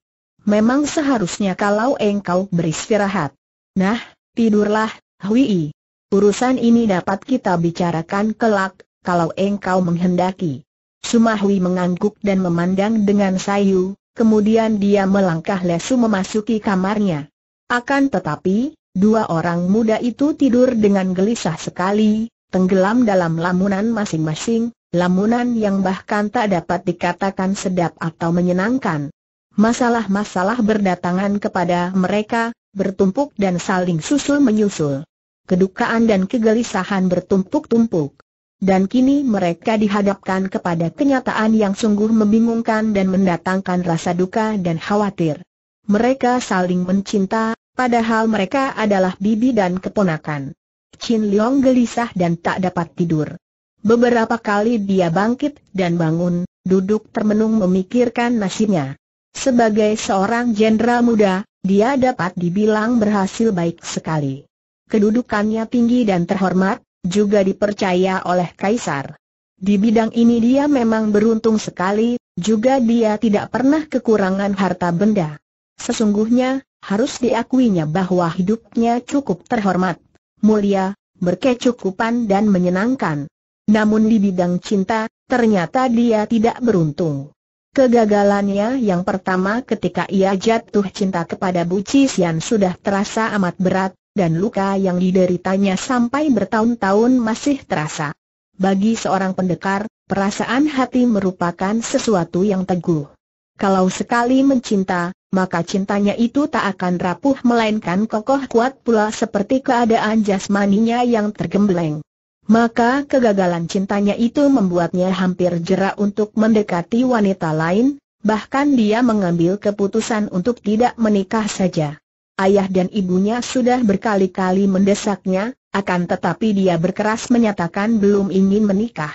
Speaker 1: memang seharusnya kalau engkau beristirahat. Nah, tidurlah, Hui. Urusan ini dapat kita bicarakan kelak, kalau engkau menghendaki. Sumahui mengangguk dan memandang dengan sayu, kemudian dia melangkah lesu memasuki kamarnya. Akan tetapi, dua orang muda itu tidur dengan gelisah sekali, tenggelam dalam lamunan masing-masing, lamunan yang bahkan tak dapat dikatakan sedap atau menyenangkan. Masalah-masalah berdatangan kepada mereka, bertumpuk dan saling susul-menyusul. Kedukaan dan kegelisahan bertumpuk-tumpuk. Dan kini mereka dihadapkan kepada kenyataan yang sungguh membingungkan dan mendatangkan rasa duka dan khawatir. Mereka saling mencinta, padahal mereka adalah bibi dan keponakan. Chin Leong gelisah dan tak dapat tidur. Beberapa kali dia bangkit dan bangun, duduk termenung memikirkan nasibnya. Sebagai seorang jenderal muda, dia dapat dibilang berhasil baik sekali. Kedudukannya tinggi dan terhormat, juga dipercaya oleh kaisar. Di bidang ini dia memang beruntung sekali, juga dia tidak pernah kekurangan harta benda. Sesungguhnya, harus diakuinya bahwa hidupnya cukup terhormat, mulia, berkecukupan dan menyenangkan. Namun di bidang cinta, ternyata dia tidak beruntung. Kegagalannya yang pertama ketika ia jatuh cinta kepada Bu Cisian sudah terasa amat berat, dan luka yang dideritanya sampai bertahun-tahun masih terasa. Bagi seorang pendekar, perasaan hati merupakan sesuatu yang teguh. Kalau sekali mencinta, maka cintanya itu tak akan rapuh melainkan kokoh kuat pula seperti keadaan jasmaninya yang tergembleng. Maka kegagalan cintanya itu membuatnya hampir jera untuk mendekati wanita lain, bahkan dia mengambil keputusan untuk tidak menikah saja. Ayah dan ibunya sudah berkali-kali mendesaknya, akan tetapi dia berkeras menyatakan belum ingin menikah.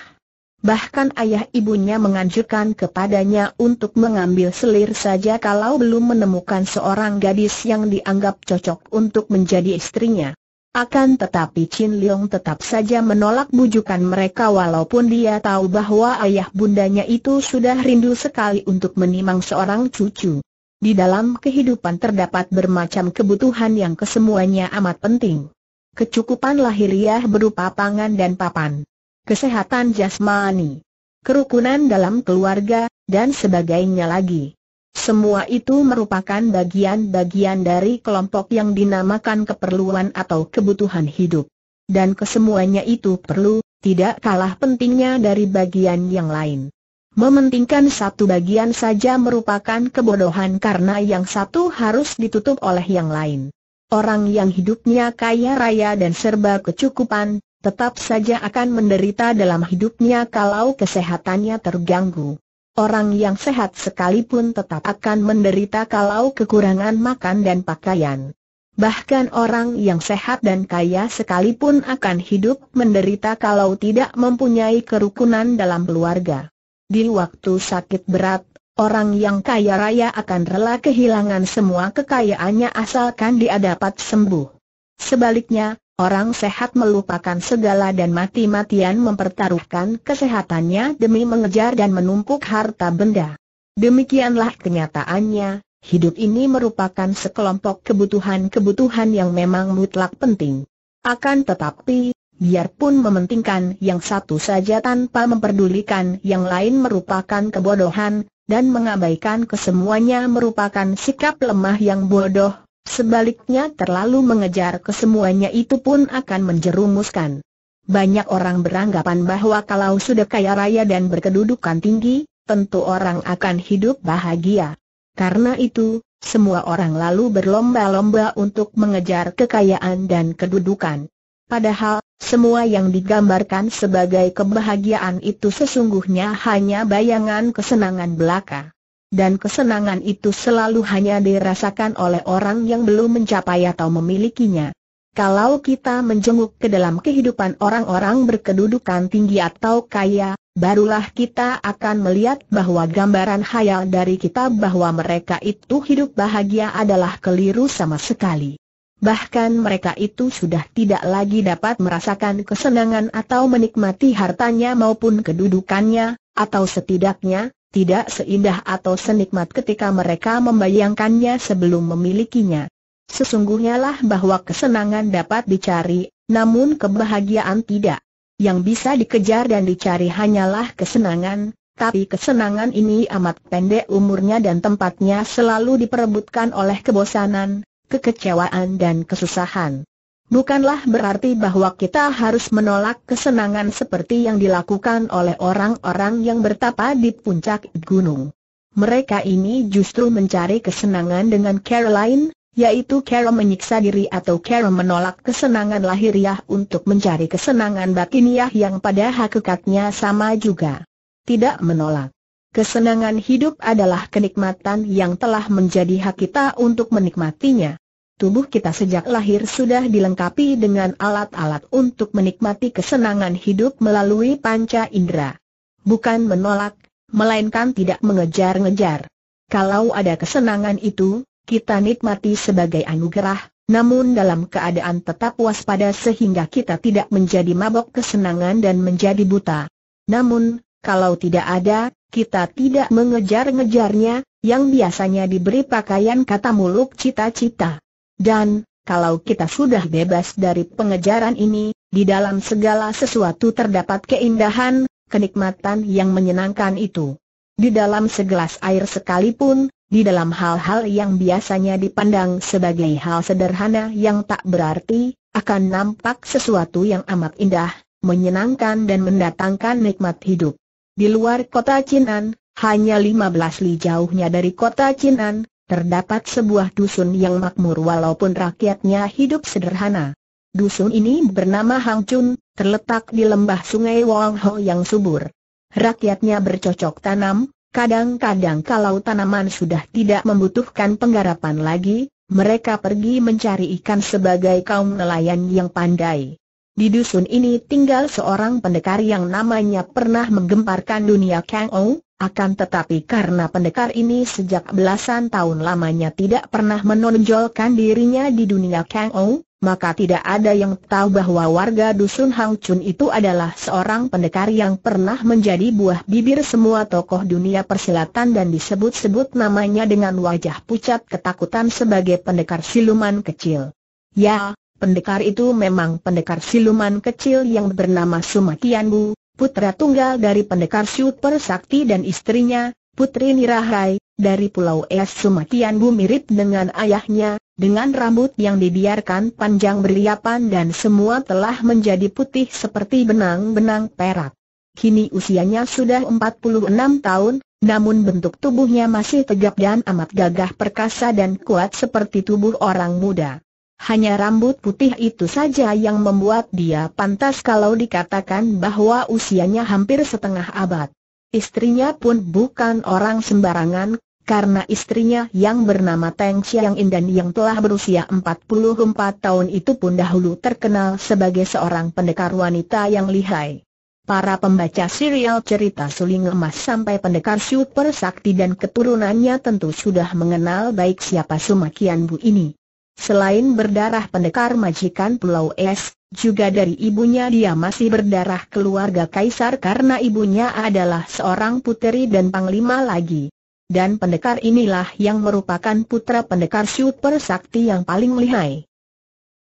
Speaker 1: Bahkan ayah ibunya menganjurkan kepadanya untuk mengambil selir saja kalau belum menemukan seorang gadis yang dianggap cocok untuk menjadi istrinya. Akan tetapi Chin Leong tetap saja menolak bujukan mereka walaupun dia tahu bahwa ayah bundanya itu sudah rindu sekali untuk menimang seorang cucu. Di dalam kehidupan terdapat bermacam kebutuhan yang kesemuanya amat penting. Kecukupan lahiriah berupa pangan dan papan, kesehatan jasmani, kerukunan dalam keluarga, dan sebagainya lagi. Semua itu merupakan bagian-bagian dari kelompok yang dinamakan keperluan atau kebutuhan hidup. Dan kesemuanya itu perlu, tidak kalah pentingnya dari bagian yang lain. Mementingkan satu bagian saja merupakan kebodohan karena yang satu harus ditutup oleh yang lain. Orang yang hidupnya kaya raya dan serba kecukupan, tetap saja akan menderita dalam hidupnya kalau kesehatannya terganggu. Orang yang sehat sekalipun tetap akan menderita kalau kekurangan makan dan pakaian. Bahkan orang yang sehat dan kaya sekalipun akan hidup menderita kalau tidak mempunyai kerukunan dalam keluarga. Di waktu sakit berat, orang yang kaya raya akan rela kehilangan semua kekayaannya asalkan dia dapat sembuh. Sebaliknya, Orang sehat melupakan segala dan mati-matian mempertaruhkan kesehatannya demi mengejar dan menumpuk harta benda. Demikianlah kenyataannya, hidup ini merupakan sekelompok kebutuhan-kebutuhan yang memang mutlak penting. Akan tetapi, biarpun mementingkan yang satu saja tanpa memperdulikan yang lain merupakan kebodohan, dan mengabaikan kesemuanya merupakan sikap lemah yang bodoh, Sebaliknya terlalu mengejar kesemuanya itu pun akan menjerumuskan. Banyak orang beranggapan bahwa kalau sudah kaya raya dan berkedudukan tinggi, tentu orang akan hidup bahagia. Karena itu, semua orang lalu berlomba-lomba untuk mengejar kekayaan dan kedudukan. Padahal, semua yang digambarkan sebagai kebahagiaan itu sesungguhnya hanya bayangan kesenangan belaka dan kesenangan itu selalu hanya dirasakan oleh orang yang belum mencapai atau memilikinya. Kalau kita menjenguk ke dalam kehidupan orang-orang berkedudukan tinggi atau kaya, barulah kita akan melihat bahwa gambaran hayal dari kita bahwa mereka itu hidup bahagia adalah keliru sama sekali. Bahkan mereka itu sudah tidak lagi dapat merasakan kesenangan atau menikmati hartanya maupun kedudukannya, atau setidaknya, tidak seindah atau senikmat ketika mereka membayangkannya sebelum memilikinya. Sesungguhnya lah bahwa kesenangan dapat dicari, namun kebahagiaan tidak. Yang bisa dikejar dan dicari hanyalah kesenangan, tapi kesenangan ini amat pendek umurnya dan tempatnya selalu diperebutkan oleh kebosanan, kekecewaan dan kesusahan. Bukanlah berarti bahwa kita harus menolak kesenangan seperti yang dilakukan oleh orang-orang yang bertapa di puncak gunung. Mereka ini justru mencari kesenangan dengan Caroline, yaitu Carol menyiksa diri atau Carol menolak kesenangan lahiriah untuk mencari kesenangan batiniah yang pada hakikatnya sama juga. Tidak menolak. Kesenangan hidup adalah kenikmatan yang telah menjadi hak kita untuk menikmatinya. Tubuh kita sejak lahir sudah dilengkapi dengan alat-alat untuk menikmati kesenangan hidup melalui panca indera. Bukan menolak, melainkan tidak mengejar-ngejar. Kalau ada kesenangan itu, kita nikmati sebagai anugerah, namun dalam keadaan tetap waspada sehingga kita tidak menjadi mabok kesenangan dan menjadi buta. Namun, kalau tidak ada, kita tidak mengejar-ngejarnya, yang biasanya diberi pakaian kata muluk cita-cita. Dan, kalau kita sudah bebas dari pengejaran ini, di dalam segala sesuatu terdapat keindahan, kenikmatan yang menyenangkan itu. Di dalam segelas air sekalipun, di dalam hal-hal yang biasanya dipandang sebagai hal sederhana yang tak berarti, akan nampak sesuatu yang amat indah, menyenangkan dan mendatangkan nikmat hidup. Di luar kota Cinan, hanya 15 li jauhnya dari kota Cinan, terdapat sebuah dusun yang makmur walaupun rakyatnya hidup sederhana. Dusun ini bernama Hang Chun, terletak di lembah sungai Wong Ho yang subur. Rakyatnya bercocok tanam, kadang-kadang kalau tanaman sudah tidak membutuhkan penggarapan lagi, mereka pergi mencari ikan sebagai kaum nelayan yang pandai. Di dusun ini tinggal seorang pendekar yang namanya pernah menggemparkan dunia Kang Ong, akan tetapi karena pendekar ini sejak belasan tahun lamanya tidak pernah menonjolkan dirinya di dunia Kang Ou, maka tidak ada yang tahu bahwa warga dusun Hang Chun itu adalah seorang pendekar yang pernah menjadi buah bibir semua tokoh dunia persilatan dan disebut-sebut namanya dengan wajah pucat ketakutan sebagai pendekar siluman kecil. Ya, pendekar itu memang pendekar siluman kecil yang bernama Sumatian Bu, putra tunggal dari pendekar Super Sakti dan istrinya, Putri Nirahai, dari Pulau Es Sumatian Bu mirip dengan ayahnya, dengan rambut yang dibiarkan panjang berliapan dan semua telah menjadi putih seperti benang-benang perak. Kini usianya sudah 46 tahun, namun bentuk tubuhnya masih tegap dan amat gagah perkasa dan kuat seperti tubuh orang muda. Hanya rambut putih itu saja yang membuat dia pantas kalau dikatakan bahwa usianya hampir setengah abad. Istrinya pun bukan orang sembarangan, karena istrinya yang bernama Teng Xiang In dan yang telah berusia 44 tahun itu pun dahulu terkenal sebagai seorang pendekar wanita yang lihai. Para pembaca serial cerita Suling Emas sampai pendekar super sakti dan keturunannya tentu sudah mengenal baik siapa Sumakian Bu ini. Selain berdarah pendekar majikan Pulau Es, juga dari ibunya dia masih berdarah keluarga kaisar karena ibunya adalah seorang puteri dan panglima lagi. Dan pendekar inilah yang merupakan putra pendekar super sakti yang paling lihai.